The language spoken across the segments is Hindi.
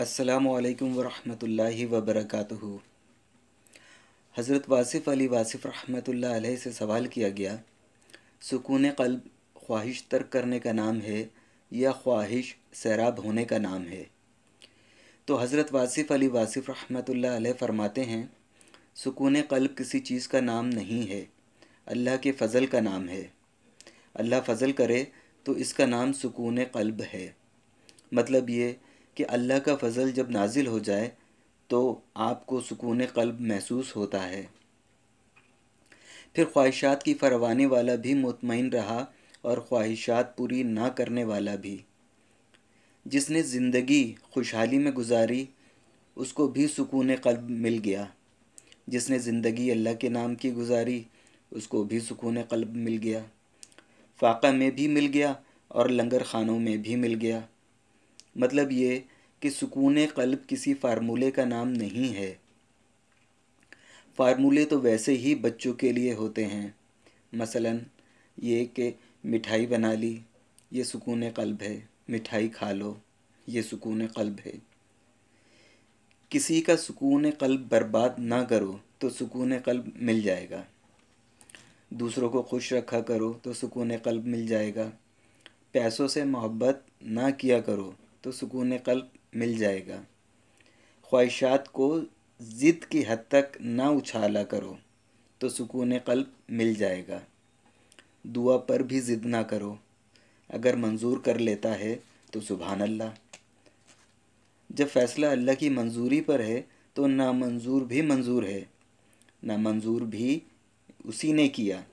अस्सलाम वरहमतुल्लाहि वबरकातुहु हज़रत वासिफ़ अली वासिफ़ रहमतुल्लाह अलैह से सवाल किया गया सुकून कल्ब ख्वाहिश तर्क करने का नाम है या ख्वाहिश सैराब होने का नाम है तो हज़रत वासिफ़ अली वासिफ़ रहमतुल्लाह फ़रमाते हैं सुकून कल्ब किसी चीज़ का नाम नहीं है अल्लाह के फ़ज़ल का नाम है अल्लाह फ़ज़ल करे तो इसका नाम सुकून कल्ब है मतलब ये कि अल्लाह का फ़ज़ल जब नाजिल हो जाए तो आपको सुकून कल्ब महसूस होता है फिर ख्वाहिशात की फरवाने वाला भी मुतमिन रहा और ख्वाहिशात पूरी ना करने वाला भी जिसने ज़िंदगी खुशहाली में गुजारी उसको भी सुकून कल्ब मिल गया जिसने ज़िंदगी अल्लाह के नाम की गुजारी उसको भी सुकून कल्ब मिल गया फाका में भी मिल गया और लंगर खानों में भी मिल गया मतलब ये कि सुकून कल्ब किसी फार्मूले का नाम नहीं है फार्मूले तो वैसे ही बच्चों के लिए होते हैं मसलन ये कि मिठाई बना ली ये सुकून कल्ब है मिठाई खा लो ये सुकून कल्ब है किसी का सुकून कल्ब बर्बाद ना करो तो सुकून कल्ब मिल जाएगा दूसरों को खुश रखा करो तो सुकून कल्ब मिल जाएगा पैसों से मोहब्बत ना किया करो तो सुकून कल्ब मिल जाएगा ख्वाहिशात को ज़िद की हद तक ना उछाला करो तो सुकून कल्ब मिल जाएगा दुआ पर भी ज़िद ना करो अगर मंजूर कर लेता है तो सुबहान अल्लाह जब फ़ैसला अल्लाह की मंजूरी पर है तो नामंजूर भी मंजूर है नामंजूर भी उसी ने किया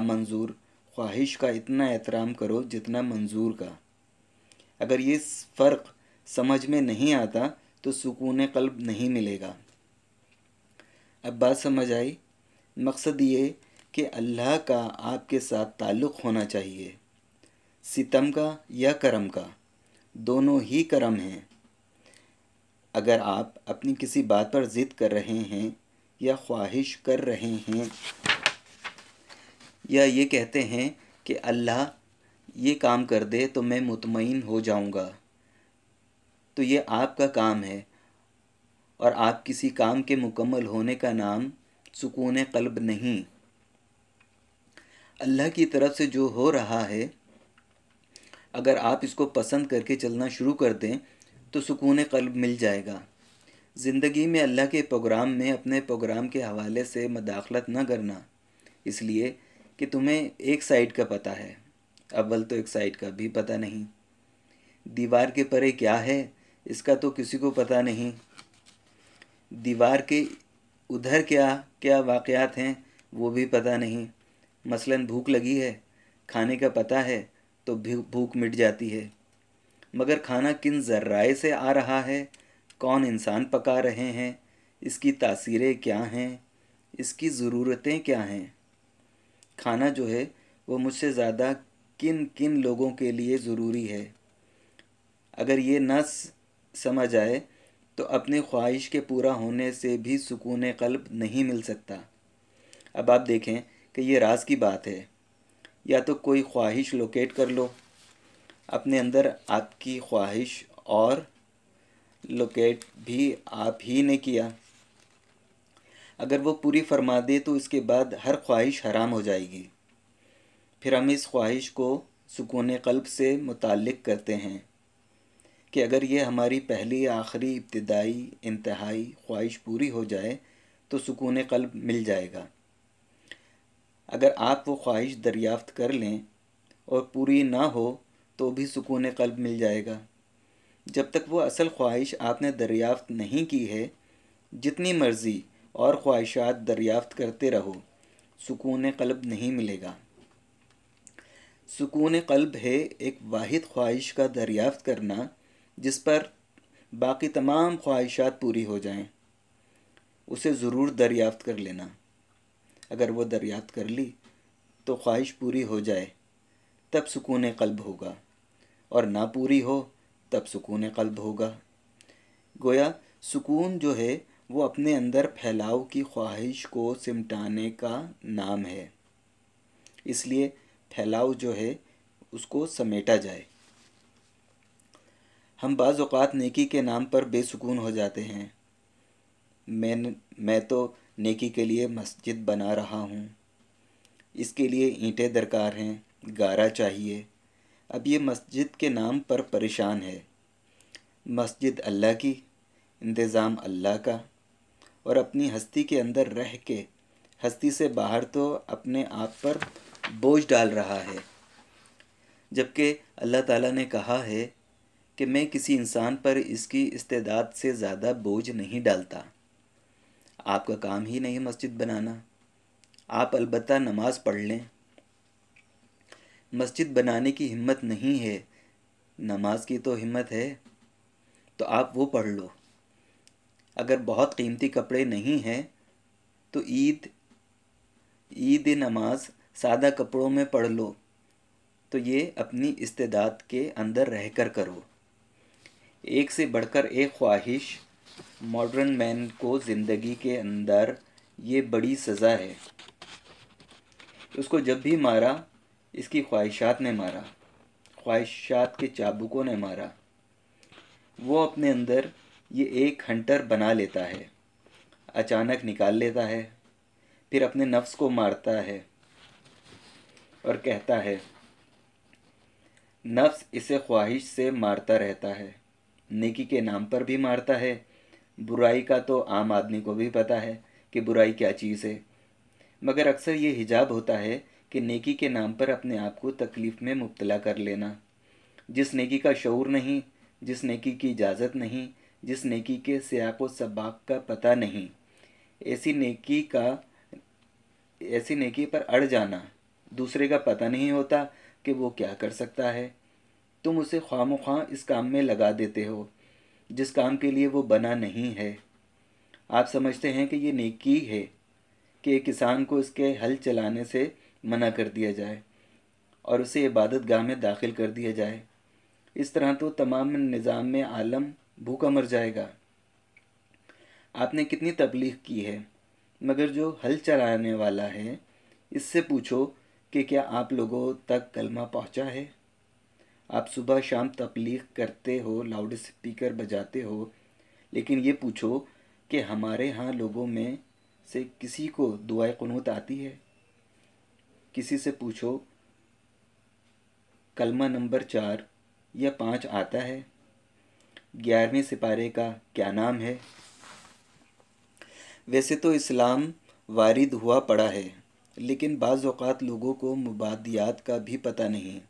मंजूर ख्वाहिश का इतना एहतराम करो जितना मंजूर का अगर ये फ़र्क समझ में नहीं आता तो सुकून कल्ब नहीं मिलेगा अब बात समझ आई मकसद ये कि अल्लाह का आपके साथ ताल्लुक़ होना चाहिए सितम का या करम का दोनों ही करम हैं अगर आप अपनी किसी बात पर ज़िद कर रहे हैं या ख्वाहिश कर रहे हैं या ये कहते हैं कि अल्लाह ये काम कर दे तो मैं मुतमिन हो जाऊँगा तो ये आपका काम है और आप किसी काम के मुकम्मल होने का नाम सुकून कल्ब नहीं अल्लाह की तरफ से जो हो रहा है अगर आप इसको पसंद करके चलना शुरू कर दें तो सुकून कल्ब मिल जाएगा ज़िंदगी में अल्लाह के प्रोग्राम में अपने प्रोग्राम के हवाले से मदाखलत न करना इसलिए कि तुम्हें एक साइड का पता है अव्वल तो एक साइड का भी पता नहीं दीवार के परे क्या है इसका तो किसी को पता नहीं दीवार के उधर क्या क्या वाक़ात हैं वो भी पता नहीं मसलन भूख लगी है खाने का पता है तो भूख मिट जाती है मगर खाना किन जर्राए से आ रहा है कौन इंसान पका रहे हैं इसकी तासीरें क्या हैं इसकी ज़रूरतें क्या हैं खाना जो है वो मुझसे ज़्यादा किन किन लोगों के लिए ज़रूरी है अगर ये न समझ आए तो अपनी ख्वाहिश के पूरा होने से भी सुकून कल्ब नहीं मिल सकता अब आप देखें कि ये राज की बात है या तो कोई ख्वाहिश लोकेट कर लो अपने अंदर आपकी ख्वाहिश और लोकेट भी आप ही ने किया अगर वो पूरी फरमा दे तो इसके बाद हर ख्वाहिश हराम हो जाएगी फिर हम इस ख्वाहिश को सुकून कल्ब से मुतक करते हैं कि अगर ये हमारी पहली आखिरी इब्तदाई इंतहाई ख्वाहिश पूरी हो जाए तो सुकून कल्ब मिल जाएगा अगर आप वो ख्वाहिश दरियाफ्त कर लें और पूरी ना हो तो भी सुकून कल्ब मिल जाएगा जब तक वो असल ख्वाहिश आपने दरियाफ्त नहीं की है जितनी मर्ज़ी और ख्वाहिशात दरियाफ्त करते रहो सुकून कल्ब नहीं मिलेगा सुकून कल्ब है एक वाहिद ख्वाहिश का दरियाफ्त करना जिस पर बाकी तमाम ख्वाहिशात पूरी हो जाएं उसे ज़रूर दरियाफ्त कर लेना अगर वो दरियाफ्त कर ली तो ख्वाहिश पूरी हो जाए तब सुकून कल्ब होगा और ना पूरी हो तब सुकून कल्ब होगा गोया सुकून जो है वो अपने अंदर फैलाव की ख्वाहिश को सिमटाने का नाम है इसलिए फैलाव जो है उसको समेटा जाए हम बाज़ात नेकी के नाम पर बेसकून हो जाते हैं मैं मैं तो नेकी के लिए मस्जिद बना रहा हूँ इसके लिए ईंटें दरकार हैं गारा चाहिए अब ये मस्जिद के नाम पर परेशान है मस्जिद अल्लाह की इंतज़ाम अल्लाह का और अपनी हस्ती के अंदर रह के हस्ती से बाहर तो अपने आप पर बोझ डाल रहा है जबकि अल्लाह ताला ने कहा है कि मैं किसी इंसान पर इसकी इस्तेदाद से ज़्यादा बोझ नहीं डालता आपका काम ही नहीं मस्जिद बनाना आप अलबत् नमाज़ पढ़ लें मस्जिद बनाने की हिम्मत नहीं है नमाज की तो हिम्मत है तो आप वो पढ़ लो अगर बहुत कीमती कपड़े नहीं हैं तो ईद ईद नमाज सादा कपड़ों में पढ़ लो तो ये अपनी इस्तेदाद के अंदर रह कर करो एक से बढ़कर एक ख्वाहिश मॉडर्न मैन को ज़िंदगी के अंदर ये बड़ी सज़ा है उसको जब भी मारा इसकी ख्वाहिशात ने मारा ख्वाहिशात के चाबुकों ने मारा वो अपने अंदर ये एक हंटर बना लेता है अचानक निकाल लेता है फिर अपने नफ्स को मारता है और कहता है नफ्स इसे ख्वाहिश से मारता रहता है नेकी के नाम पर भी मारता है बुराई का तो आम आदमी को भी पता है कि बुराई क्या चीज़ है मगर अक्सर ये हिजाब होता है कि नेकी के नाम पर अपने आप को तकलीफ़ में मुबतला कर लेना जिस नेकी का शूर नहीं जिस नेकी की इजाज़त नहीं जिस नेकी के व सबाक का पता नहीं ऐसी नेकी का ऐसी नेकी पर अड़ जाना दूसरे का पता नहीं होता कि वो क्या कर सकता है तुम उसे खाम खां इस काम में लगा देते हो जिस काम के लिए वो बना नहीं है आप समझते हैं कि ये नेकी है कि किसान को इसके हल चलाने से मना कर दिया जाए और उसे इबादत गाह में दाखिल कर दिया जाए इस तरह तो तमाम निज़ाम में आलम भूखा मर जाएगा आपने कितनी तबलीग की है मगर जो हल चलाने वाला है इससे पूछो कि क्या आप लोगों तक कलमा पहुंचा है आप सुबह शाम तबलीग करते हो लाउड स्पीकर बजाते हो लेकिन ये पूछो कि हमारे यहाँ लोगों में से किसी को दुआ क़नूत आती है किसी से पूछो कलमा नंबर चार या पाँच आता है ग्यारहवें सिपारे का क्या नाम है वैसे तो इस्लाम वारिद हुआ पड़ा है लेकिन बाज़ात लोगों को मुबादियात का भी पता नहीं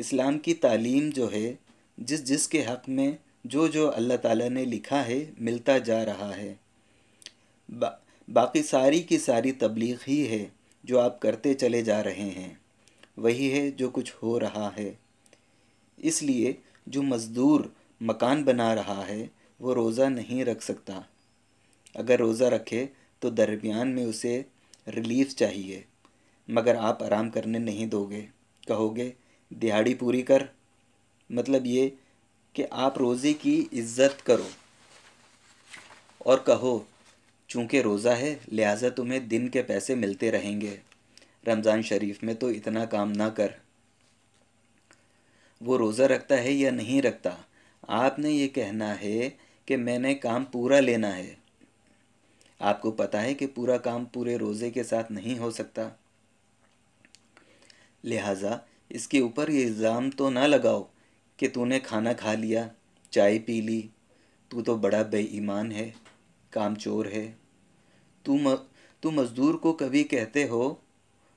इस्लाम की तालीम जो है जिस जिस के हक़ में जो जो अल्लाह ताला ने लिखा है मिलता जा रहा है बा, बाकी सारी की सारी तबलीग ही है जो आप करते चले जा रहे हैं वही है जो कुछ हो रहा है इसलिए जो मज़दूर मकान बना रहा है वो रोज़ा नहीं रख सकता अगर रोज़ा रखे तो दरमियान में उसे रिलीफ चाहिए मगर आप आराम करने नहीं दोगे कहोगे दिहाड़ी पूरी कर मतलब ये कि आप रोज़े की इज्जत करो और कहो चूँकि रोज़ा है लिहाजा तुम्हें दिन के पैसे मिलते रहेंगे रमज़ान शरीफ में तो इतना काम ना कर वो रोज़ा रखता है या नहीं रखता आपने ये कहना है कि मैंने काम पूरा लेना है आपको पता है कि पूरा काम पूरे रोज़े के साथ नहीं हो सकता लिहाजा इसके ऊपर ये इल्ज़ाम तो ना लगाओ कि तूने खाना खा लिया चाय पी ली तू तो बड़ा बेईमान है काम चोर है तू म, तू मज़दूर को कभी कहते हो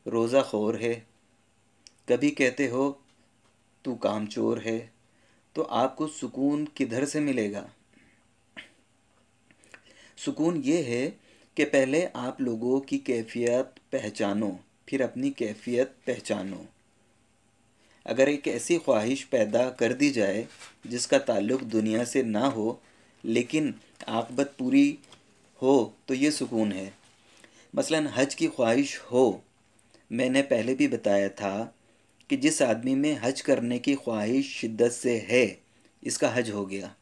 रोज़ा खोर है कभी कहते हो तू काम चोर है तो आपको सुकून किधर से मिलेगा सुकून ये है कि पहले आप लोगों की कैफियत पहचानो फिर अपनी कैफियत पहचानो अगर एक ऐसी ख्वाहिश पैदा कर दी जाए जिसका ताल्लुक दुनिया से ना हो लेकिन आकबत पूरी हो तो ये सुकून है मसलन हज की ख्वाहिश हो मैंने पहले भी बताया था कि जिस आदमी में हज करने की ख्वाहिश शिद्दत से है इसका हज हो गया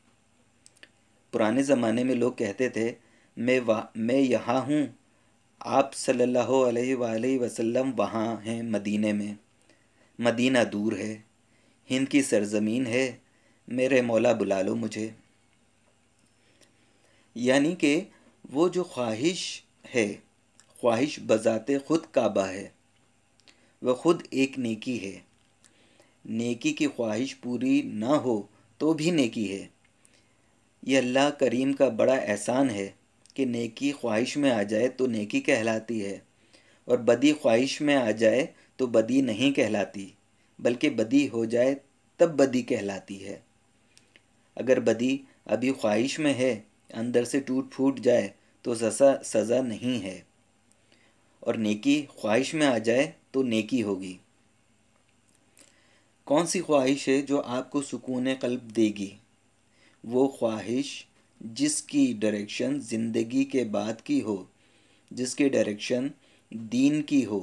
पुराने ज़माने में लोग कहते थे मैं वह मैं यहाँ हूँ आप सल्लल्लाहु अलैहि वसल्लम वहाँ हैं मदीने में मदीना दूर है हिंद की सरजमीन है मेरे मौला बुला लो मुझे यानी कि वो जो ख्वाहिश है ख्वाहिश बजाते खुद काबा है वह खुद एक नेकी है नेकी की ख्वाहिश पूरी ना हो तो भी नेकी है यह अल्लाह करीम का बड़ा एहसान है कि नेकी ख्वाहिश में आ जाए तो नेकी कहलाती है और बदी ख्वाहिश में आ जाए तो बदी नहीं कहलाती बल्कि बदी हो जाए तब बदी कहलाती है अगर बदी अभी ख्वाहिश में है अंदर से टूट फूट जाए तो सजा सज़ा नहीं है और नेकी ख्वाहिश में आ जाए तो नेकी होगी कौन सी ख्वाहिश है जो आपको सुकून कल्ब देगी वो ख्वाहिश जिसकी डायरेक्शन ज़िंदगी के बाद की हो जिसकी डायरेक्शन दीन की हो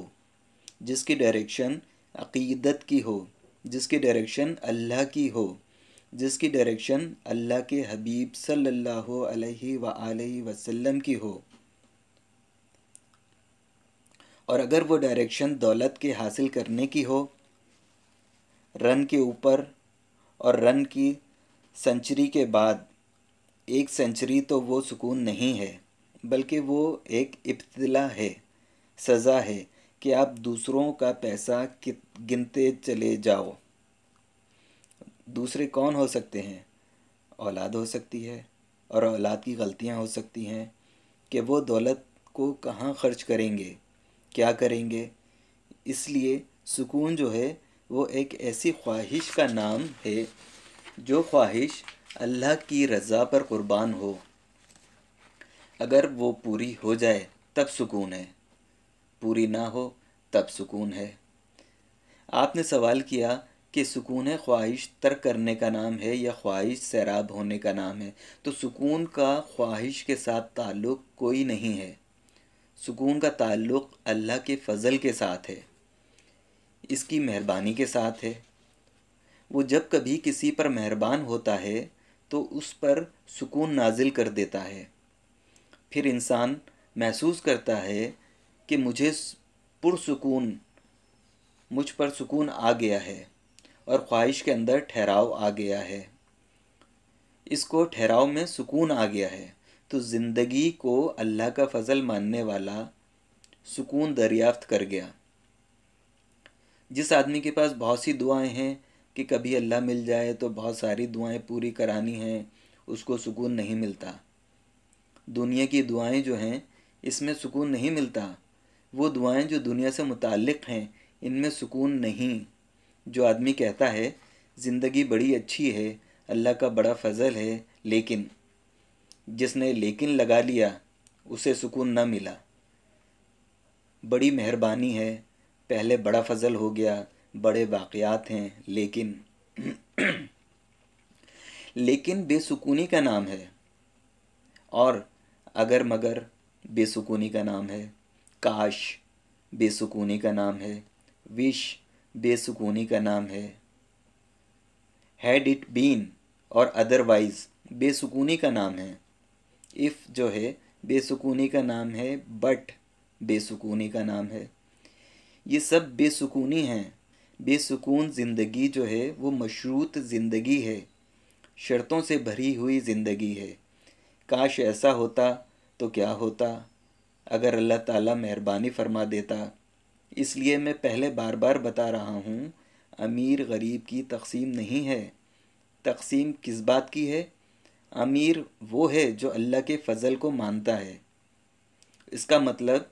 जिसकी डायरेक्शन अकीदत की हो जिसकी डायरेक्शन अल्लाह की हो जिसकी डायरेक्शन अल्लाह के हबीब सल्लल्लाहु अलैहि व वसल्लम की हो और अगर वो डायरेक्शन दौलत के हासिल करने की हो रन के ऊपर और रन की सेंचुरी के बाद एक सेंचुरी तो वो सुकून नहीं है बल्कि वो एक इब्तला है सज़ा है कि आप दूसरों का पैसा गिनते चले जाओ दूसरे कौन हो सकते हैं औलाद हो सकती है और औलाद की गलतियां हो सकती हैं कि वो दौलत को कहाँ खर्च करेंगे क्या करेंगे इसलिए सुकून जो है वो एक ऐसी ख्वाहिश का नाम है जो ख्वाहिश अल्लाह की रज़ा पर क़ुरबान हो अगर वो पूरी हो जाए तब सुकून है पूरी ना हो तब सुकून है आपने सवाल किया कि सुकून है ख्वाहिश तर्क करने का नाम है या ख्वाहिश सैराब होने का नाम है तो सुकून का ख्वाहिश के साथ ताल्लुक़ कोई नहीं है सुकून का ताल्लुक़ अल्लाह के फ़ज़ल के साथ है इसकी मेहरबानी के साथ है वो जब कभी किसी पर मेहरबान होता है तो उस पर सुकून नाजिल कर देता है फिर इंसान महसूस करता है कि मुझे पुरसकून मुझ पर सुकून आ गया है और ख्वाहिश के अंदर ठहराव आ गया है इसको ठहराव में सुकून आ गया है तो ज़िंदगी को अल्लाह का फ़ल मानने वाला सुकून दरियाफ्त कर गया जिस आदमी के पास बहुत सी दुआएं हैं कि कभी अल्लाह मिल जाए तो बहुत सारी दुआएं पूरी करानी हैं उसको सुकून नहीं मिलता दुनिया की दुआएं जो हैं इसमें सुकून नहीं मिलता वो दुआएं जो दुनिया से मुतक़ हैं इनमें सुकून नहीं जो आदमी कहता है ज़िंदगी बड़ी अच्छी है अल्लाह का बड़ा फजल है लेकिन जिसने लेकिन लगा लिया उसे सुकून ना मिला बड़ी मेहरबानी है पहले बड़ा फजल हो गया बड़े वाक़ात हैं लेकिन लेकिन बेसुकूनी का नाम है और अगर मगर बेसुकूनी का नाम है काश बेसुकूनी का नाम है विश बेसुकूनी का नाम है हैड इट बीन और अदरवाइज बेसुकूनी का नाम है इफ़ जो है बेसुकूनी का नाम है बट बेसुकूनी का नाम है ये सब बेसुकूनी हैं बेसुकून ज़िंदगी जो है वो मशरूत ज़िंदगी है शर्तों से भरी हुई ज़िंदगी है काश ऐसा होता तो क्या होता अगर अल्लाह ताला मेहरबानी फरमा देता इसलिए मैं पहले बार बार बता रहा हूँ अमीर गरीब की तकसीम नहीं है तकसीम किस बात की है अमीर वो है जो अल्लाह के फ़ल को मानता है इसका मतलब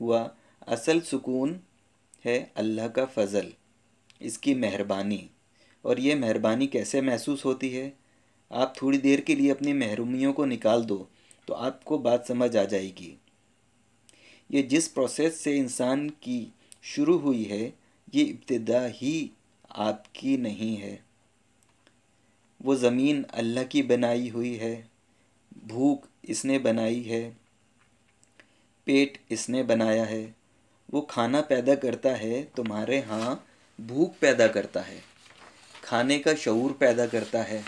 हुआ असल सुकून है अल्लाह का फजल इसकी मेहरबानी और ये मेहरबानी कैसे महसूस होती है आप थोड़ी देर के लिए अपनी महरूमियों को निकाल दो तो आपको बात समझ आ जाएगी ये जिस प्रोसेस से इंसान की शुरू हुई है ये इब्तदा ही आपकी नहीं है वो ज़मीन अल्लाह की बनाई हुई है भूख इसने बनाई है पेट इसने बनाया है वो खाना पैदा करता है तुम्हारे हाँ भूख पैदा करता है खाने का शूर पैदा करता है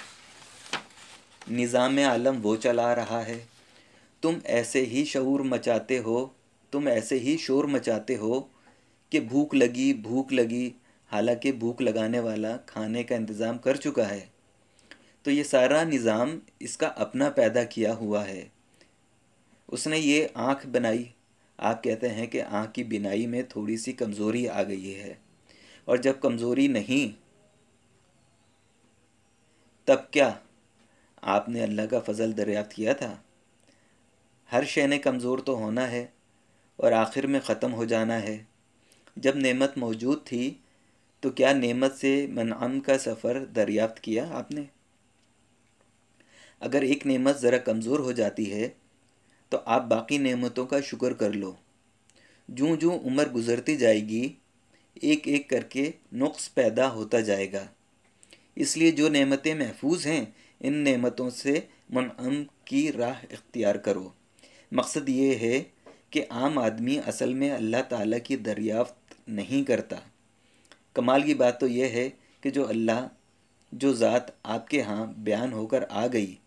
निज़ाम आलम वो चला रहा है तुम ऐसे ही शूर मचाते हो तुम ऐसे ही शोर मचाते हो कि भूख लगी भूख लगी हालांकि भूख लगाने वाला खाने का इंतज़ाम कर चुका है तो ये सारा निज़ाम इसका अपना पैदा किया हुआ है उसने ये आँख बनाई आप कहते हैं कि आँख की बिनाई में थोड़ी सी कमज़ोरी आ गई है और जब कमज़ोरी नहीं तब क्या आपने अल्लाह का फ़ज़ल दरियाफ्त किया था हर शे ने कमज़ोर तो होना है और आखिर में ख़त्म हो जाना है जब नेमत मौजूद थी तो क्या नेमत से मनअम का सफ़र दरियाफ्त किया आपने अगर एक नेमत ज़रा कमज़ोर हो जाती है तो आप बाकी नेमतों का शुक्र कर लो जूँ जूँ उम्र गुज़रती जाएगी एक एक करके नुक़ पैदा होता जाएगा इसलिए जो नेमतें महफूज हैं इन नेमतों से मनम की राह इख्तियार करो मकसद ये है कि आम आदमी असल में अल्लाह ताला की दरियाफ्त नहीं करता कमाल की बात तो यह है कि जो अल्लाह जो ज़ात आपके यहाँ बयान होकर आ गई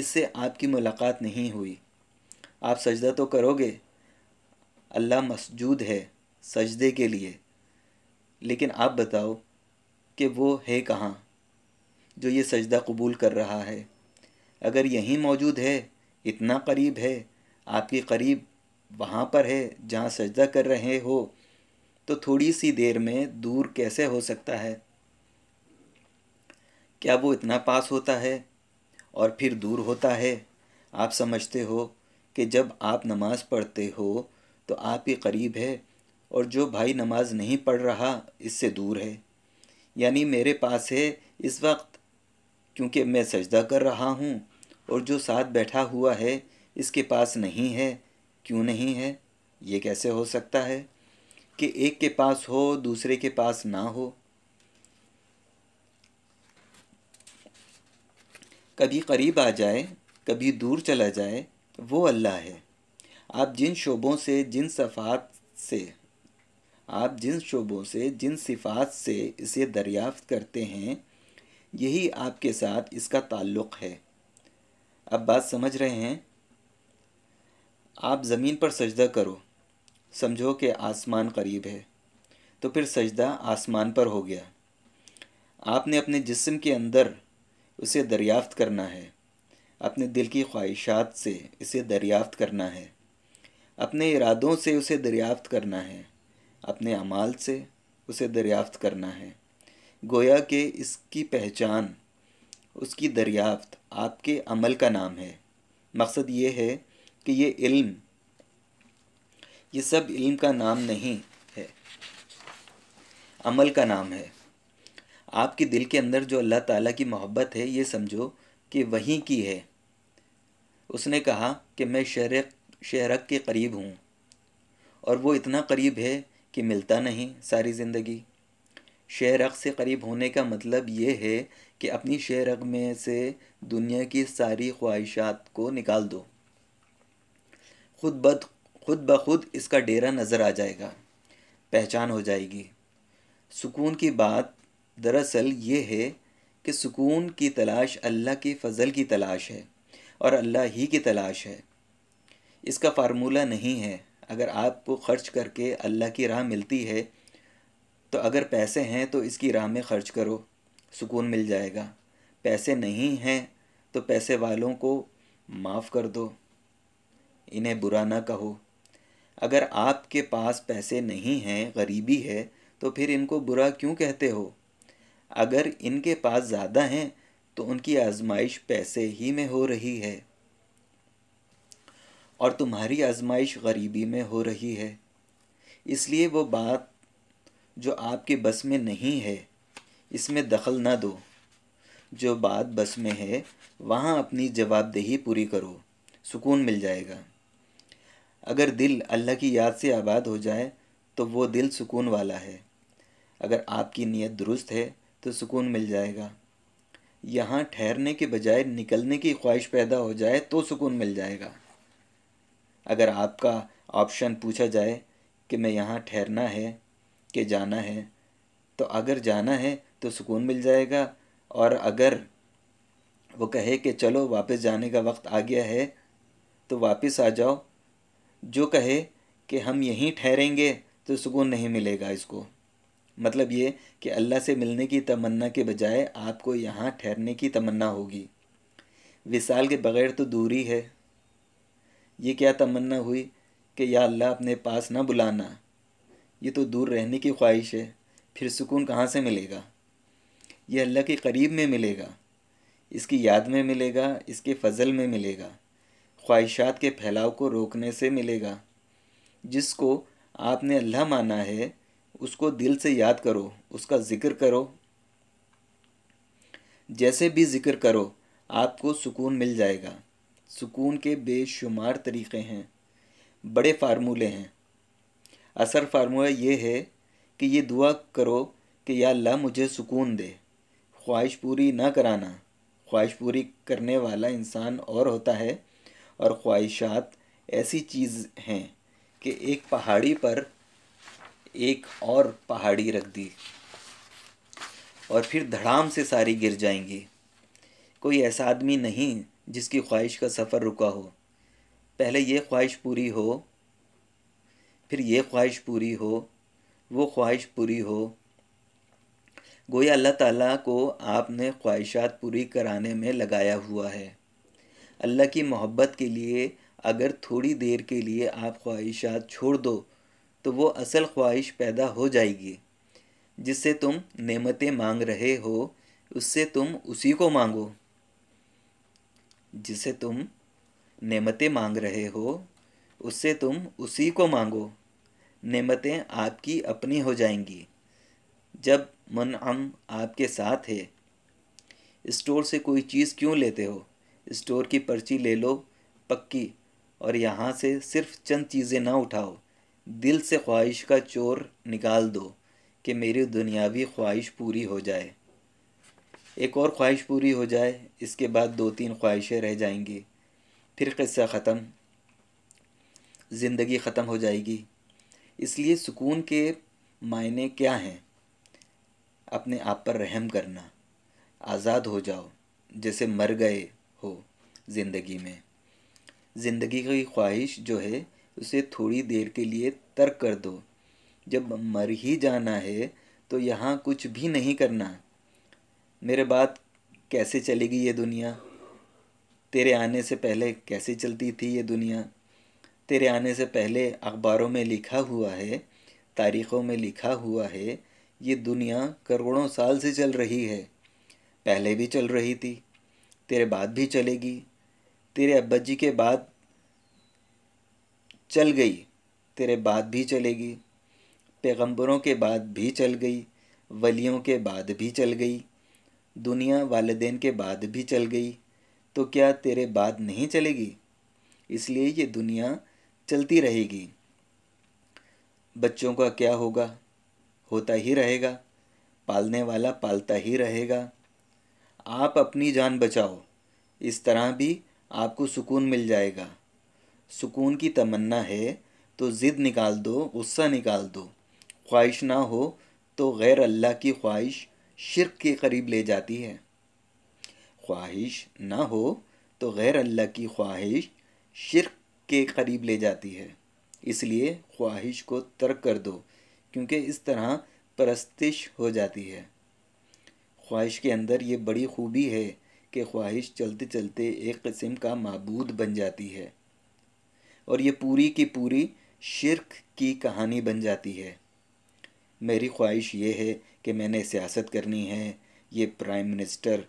इससे आपकी मुलाकात नहीं हुई आप सजदा तो करोगे अल्लाह मसजूद है सजदे के लिए लेकिन आप बताओ कि वो है कहाँ जो ये सजदा कबूल कर रहा है अगर यहीं मौजूद है इतना करीब है आपके करीब वहाँ पर है जहाँ सजदा कर रहे हो तो थोड़ी सी देर में दूर कैसे हो सकता है क्या वो इतना पास होता है और फिर दूर होता है आप समझते हो कि जब आप नमाज़ पढ़ते हो तो आप ही करीब है और जो भाई नमाज नहीं पढ़ रहा इससे दूर है यानी मेरे पास है इस वक्त क्योंकि मैं सजदा कर रहा हूँ और जो साथ बैठा हुआ है इसके पास नहीं है क्यों नहीं है ये कैसे हो सकता है कि एक के पास हो दूसरे के पास ना हो कभी करीब आ जाए कभी दूर चला जाए वो अल्लाह है आप जिन शोबों से जिन सफ़ात से आप जिन शोबों से जिन सिफात से इसे दरियाफ्त करते हैं यही आपके साथ इसका ताल्लुक़ है अब बात समझ रहे हैं आप ज़मीन पर सजदा करो समझो कि आसमान करीब है तो फिर सजदा आसमान पर हो गया आपने अपने जिस्म के अंदर उसे दरियाफ्त करना है अपने दिल की ख्वाहिशात से इसे दरियाफ्त करना है अपने इरादों से उसे दरियाफ्त करना है अपने अमाल से उसे दरियाफ्त करना है गोया कि इसकी पहचान उसकी दरियाफ्त आपके अमल का नाम है मकसद ये है कि ये इल्म ये सब इल्म का नाम नहीं है अमल का नाम है आपके दिल के अंदर जो अल्लाह ताला की मोहब्बत है ये समझो कि वहीं की है उसने कहा कि मैं शहर शहरक के करीब हूँ और वो इतना करीब है कि मिलता नहीं सारी ज़िंदगी शेर रग से करीब होने का मतलब ये है कि अपनी शेर रग में से दुनिया की सारी ख्वाहिशात को निकाल दो खुद बद खुद ब खुद इसका डेरा नज़र आ जाएगा पहचान हो जाएगी सुकून की बात दरअसल ये है कि सुकून की तलाश अल्लाह की फ़ज़ल की तलाश है और अल्लाह ही की तलाश है इसका फार्मूला नहीं है अगर आपको ख़र्च करके अल्लाह की राह मिलती है तो अगर पैसे हैं तो इसकी राह में ख़र्च करो सुकून मिल जाएगा पैसे नहीं हैं तो पैसे वालों को माफ़ कर दो इन्हें बुरा ना कहो अगर आपके पास पैसे नहीं हैं गरीबी है तो फिर इनको बुरा क्यों कहते हो अगर इनके पास ज़्यादा हैं तो उनकी आजमाइश पैसे ही में हो रही है और तुम्हारी आजमाइश गरीबी में हो रही है इसलिए वो बात जो आपके बस में नहीं है इसमें दखल ना दो जो बात बस में है वहाँ अपनी जवाबदेही पूरी करो सुकून मिल जाएगा अगर दिल अल्लाह की याद से आबाद हो जाए तो वो दिल सुकून वाला है अगर आपकी नीयत दुरुस्त है तो सुकून मिल जाएगा यहाँ ठहरने के बजाय निकलने की ख्वाहिश पैदा हो जाए तो सुकून मिल जाएगा अगर आपका ऑप्शन पूछा जाए कि मैं यहाँ ठहरना है कि जाना है तो अगर जाना है तो सुकून मिल जाएगा और अगर वो कहे कि चलो वापस जाने का वक्त आ गया है तो वापस आ जाओ जो कहे कि हम यहीं ठहरेंगे तो सुकून नहीं मिलेगा इसको मतलब ये कि अल्लाह से मिलने की तमन्ना के बजाय आपको यहाँ ठहरने की तमन्ना होगी विसाल के बग़ैर तो दूरी है ये क्या तमन्ना हुई कि या अल्लाह अपने पास ना बुलाना ये तो दूर रहने की ख्वाहिश है फिर सुकून कहाँ से मिलेगा ये अल्लाह के करीब में मिलेगा इसकी याद में मिलेगा इसके फजल में मिलेगा ख्वाहिशात के फैलाव को रोकने से मिलेगा जिसको आपने अल्लाह माना है उसको दिल से याद करो उसका ज़िक्र करो जैसे भी ज़िक्र करो आपको सुकून मिल जाएगा सुकून के बेशुमार तरीक़े हैं बड़े फार्मूले हैं असल फार्मूला ये है कि ये दुआ करो कि या अल्लाह मुझे सुकून दे ख्वाहिश पूरी ना कराना ख्वाहिश पूरी करने वाला इंसान और होता है और ख्वाहिशात ऐसी चीज़ हैं कि एक पहाड़ी पर एक और पहाड़ी रख दी और फिर धड़ाम से सारी गिर जाएंगी कोई ऐसा आदमी नहीं जिसकी ख्वाहिश का सफ़र रुका हो पहले ये ख्वाहिश पूरी हो फिर ये ख्वाहिश पूरी हो वो ख्वाहिश पूरी हो गोया अल्लाह ताला को आपने ख्वाहिशात पूरी कराने में लगाया हुआ है अल्लाह की मोहब्बत के लिए अगर थोड़ी देर के लिए आप ख्वाहिशात छोड़ दो तो वो असल ख्वाहिश पैदा हो जाएगी जिससे तुम नेमतें मांग रहे हो उससे तुम उसी को मांगो जिसे तुम नेमतें मांग रहे हो उससे तुम उसी को मांगो नेमतें आपकी अपनी हो जाएंगी जब अम आपके साथ है स्टोर से कोई चीज़ क्यों लेते हो स्टोर की पर्ची ले लो पक्की और यहाँ से सिर्फ चंद चीज़ें ना उठाओ दिल से ख्वाहिश का चोर निकाल दो कि मेरी दुनियावी ख्वाहिश पूरी हो जाए एक और ख्वाहिश पूरी हो जाए इसके बाद दो तीन ख्वाहिशें रह जाएंगी फिर क़स्सा ख़त्म ज़िंदगी ख़त्म हो जाएगी इसलिए सुकून के मायने क्या हैं अपने आप पर रहम करना आज़ाद हो जाओ जैसे मर गए हो ज़िंदगी में ज़िंदगी की ख्वाहिश जो है उसे थोड़ी देर के लिए तर्क कर दो जब मर ही जाना है तो यहाँ कुछ भी नहीं करना मेरे बाद कैसे चलेगी ये दुनिया तेरे आने से पहले कैसे चलती थी ये दुनिया तेरे आने से पहले अखबारों में लिखा हुआ है तारीख़ों में लिखा हुआ है ये दुनिया करोड़ों साल से चल रही है पहले भी चल रही थी तेरे बाद भी चलेगी तेरे अब्बा जी के बाद चल गई तेरे बाद भी चलेगी पैगंबरों के बाद भी चल गई वलियों के बाद भी चल गई दुनिया वालदेन के बाद भी चल गई तो क्या तेरे बाद नहीं चलेगी इसलिए ये दुनिया चलती रहेगी बच्चों का क्या होगा होता ही रहेगा पालने वाला पालता ही रहेगा आप अपनी जान बचाओ इस तरह भी आपको सुकून मिल जाएगा सुकून की तमन्ना है तो ज़िद निकाल दो गुस्सा निकाल दो ख्वाहिश ना हो तो गैर अल्लाह की ख्वाहिश शिरक के करीब ले जाती है ख्वाहिश ना हो तो गैर अल्लाह की ख्वाहिश शिरक के करीब ले जाती है इसलिए ख्वाहिश को तर्क कर दो क्योंकि इस तरह परस्तिश हो जाती है ख्वाहिश के अंदर ये बड़ी खूबी है कि ख्वाहिश चलते चलते एक किस्म का मबूद बन जाती है और ये पूरी की पूरी शिरक की कहानी बन जाती है मेरी ख्वाहिश ये है कि मैंने सियासत करनी है ये प्राइम मिनिस्टर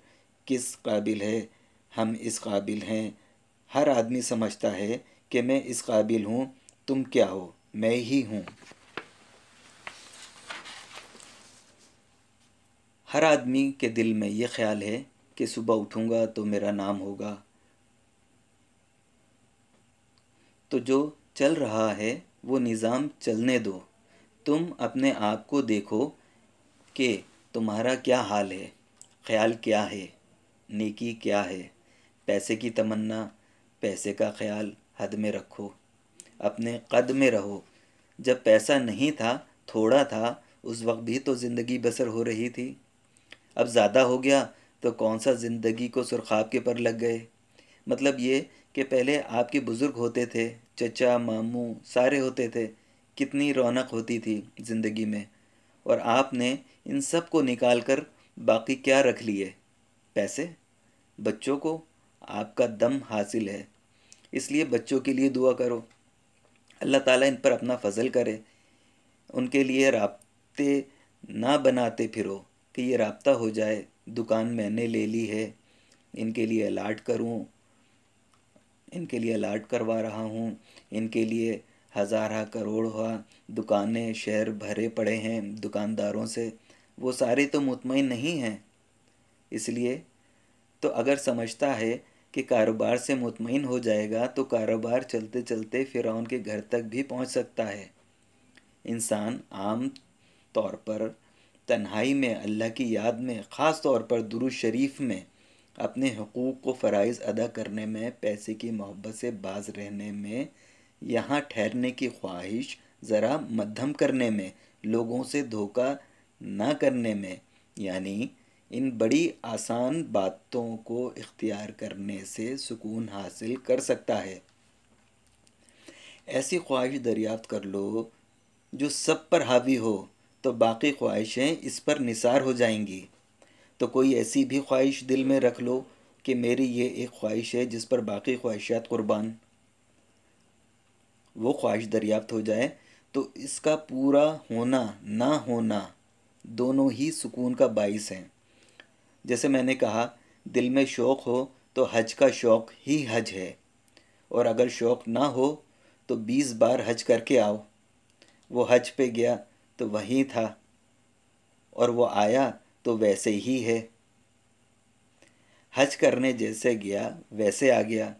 किस काबिल है हम इस काबिल हैं हर आदमी समझता है कि मैं इस काबिल हूँ तुम क्या हो मैं ही हूँ हर आदमी के दिल में ये ख्याल है कि सुबह उठूँगा तो मेरा नाम होगा तो जो चल रहा है वो निज़ाम चलने दो तुम अपने आप को देखो कि तुम्हारा क्या हाल है ख्याल क्या है नेकी क्या है पैसे की तमन्ना पैसे का ख्याल हद में रखो अपने कद में रहो जब पैसा नहीं था थोड़ा था उस वक्त भी तो ज़िंदगी बसर हो रही थी अब ज़्यादा हो गया तो कौन सा ज़िंदगी को सुरखाब के पर लग गए मतलब ये कि पहले आपके बुज़ुर्ग होते थे चचा मामू सारे होते थे कितनी रौनक होती थी ज़िंदगी में और आपने इन सब को निकाल कर बाकी क्या रख लिए पैसे बच्चों को आपका दम हासिल है इसलिए बच्चों के लिए दुआ करो अल्लाह ताला इन पर अपना फजल करे उनके लिए रबते ना बनाते फिरो कि ये रबता हो जाए दुकान मैंने ले ली है इनके लिए अलाट करूँ इनके लिए अलाट करवा रहा हूँ इनके लिए हज़ारा करोड़ हुआ दुकानें शहर भरे पड़े हैं दुकानदारों से वो सारे तो मुतमिन नहीं हैं इसलिए तो अगर समझता है कि कारोबार से मुतमिन हो जाएगा तो कारोबार चलते चलते फिर के घर तक भी पहुंच सकता है इंसान आम तौर पर तन्हाई में अल्लाह की याद में ख़ास तौर पर दुरुज शरीफ में अपने हकूक़ को फ़रज़ अदा करने में पैसे की मोहब्बत से बाज रहने में यहाँ ठहरने की ख्वाहिश ज़रा मध्यम करने में लोगों से धोखा ना करने में यानी इन बड़ी आसान बातों को इख्तियार करने से सुकून हासिल कर सकता है ऐसी ख्वाहिश दरियाफ्त कर लो जो सब पर हावी हो तो बाकी ख्वाहिशें इस पर निसार हो जाएंगी तो कोई ऐसी भी ख्वाहिश दिल में रख लो कि मेरी ये एक ख्वाहिश है जिस पर बाकी ख्वाहिशात कुर्बान वो ख्वाहिश दरियाफ्त हो जाए तो इसका पूरा होना ना होना दोनों ही सुकून का बाइस हैं जैसे मैंने कहा दिल में शौक़ हो तो हज का शौक़ ही हज है और अगर शौक़ ना हो तो बीस बार हज करके आओ वो हज पे गया तो वहीं था और वो आया तो वैसे ही है हज करने जैसे गया वैसे आ गया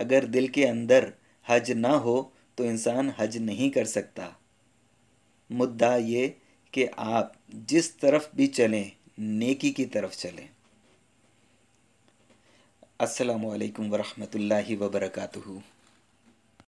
अगर दिल के अंदर हज ना हो तो इंसान हज नहीं कर सकता मुद्दा ये कि आप जिस तरफ भी चलें नेकी की तरफ चलें अस्सलाम वालेकुम वरहमतुल्लाहि वबरकatuhu